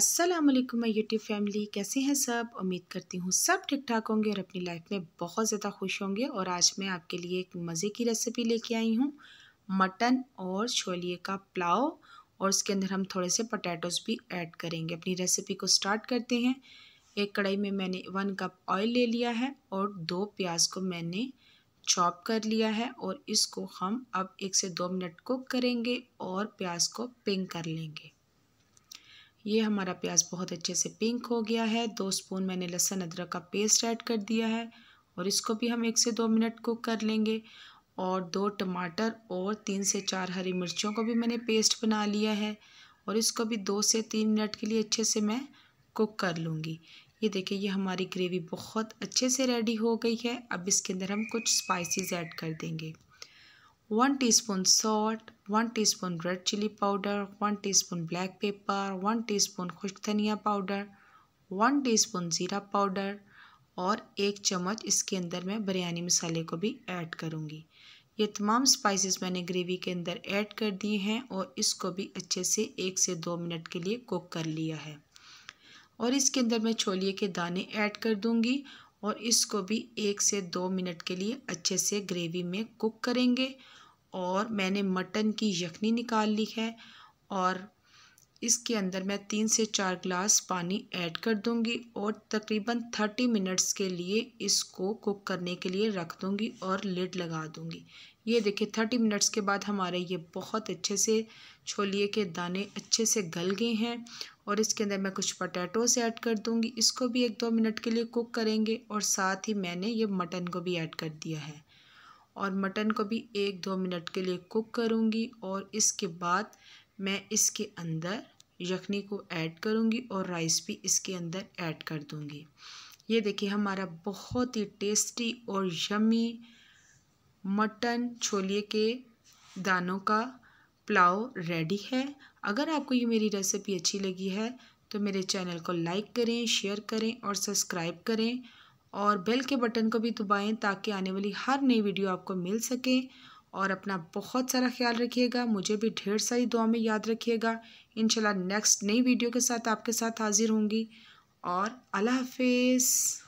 अस्सलाम वालेकुम my YouTube family कैसे हैं सब उम्मीद करती हूँ सब ठीक ठाक होंगे और अपनी लाइफ में बहुत ज़्यादा खुश होंगे और आज मैं आपके लिए एक मज़े की रेसिपी लेके आई हूँ मटन और छोलिए का पुलाव और उसके अंदर हम थोड़े से पटैटोस भी ऐड करेंगे अपनी रेसिपी को स्टार्ट करते हैं एक कढ़ाई में मैंने वन कप ऑयल ले लिया है और दो प्याज को मैंने चॉप कर लिया है और इसको हम अब एक से दो मिनट कुक करेंगे और प्याज को पिंक कर लेंगे ये हमारा प्याज बहुत अच्छे से पिंक हो गया है दो स्पून मैंने लहसुन अदरक का पेस्ट ऐड कर दिया है और इसको भी हम एक से दो मिनट कुक कर लेंगे और दो टमाटर और तीन से चार हरी मिर्चों को भी मैंने पेस्ट बना लिया है और इसको भी दो से तीन मिनट के लिए अच्छे से मैं कुक कर लूँगी ये देखिए ये हमारी ग्रेवी बहुत अच्छे से रेडी हो गई है अब इसके अंदर हम कुछ स्पाइसीज़ ऐड कर देंगे one spoon salt one spoon red chilli powder one spoon black pepper one spoon खुश्क धनिया पाउडर वन स्पून ज़ीरा पाउडर और एक चम्मच इसके अंदर मैं बिरयानी मसाले को भी ऐड करूँगी ये तमाम स्पाइसेस मैंने ग्रेवी के अंदर ऐड कर दिए हैं और इसको भी अच्छे से एक से दो मिनट के लिए कुक कर लिया है और इसके अंदर मैं छोलिए के दाने ऐड कर दूँगी और इसको भी एक से दो मिनट के लिए अच्छे से ग्रेवी में कुक करेंगे और मैंने मटन की यखनी निकाल ली है और इसके अंदर मैं तीन से चार गिलास पानी ऐड कर दूंगी और तकरीबन थर्टी मिनट्स के लिए इसको कुक करने के लिए रख दूंगी और लिड लगा दूंगी ये देखिए थर्टी मिनट्स के बाद हमारे ये बहुत अच्छे से छोलिए के दाने अच्छे से गल गए हैं और इसके अंदर मैं कुछ पटैटोस ऐड कर दूंगी इसको भी एक दो मिनट के लिए कुक करेंगे और साथ ही मैंने ये मटन को भी ऐड कर दिया है और मटन को भी एक दो मिनट के लिए कुक करूँगी और इसके बाद मैं इसके अंदर यखनी को ऐड करूँगी और राइस भी इसके अंदर ऐड कर दूँगी ये देखिए हमारा बहुत ही टेस्टी और यमी मटन छोले के दानों का पुलाव रेडी है अगर आपको ये मेरी रेसिपी अच्छी लगी है तो मेरे चैनल को लाइक करें शेयर करें और सब्सक्राइब करें और बेल के बटन को भी दबाएं ताकि आने वाली हर नई वीडियो आपको मिल सके और अपना बहुत सारा ख्याल रखिएगा मुझे भी ढेर सारी दुआ में याद रखिएगा इंशाल्लाह नेक्स्ट नई वीडियो के साथ आपके साथ हाज़िर होंगी और अल्लाह हाफिज़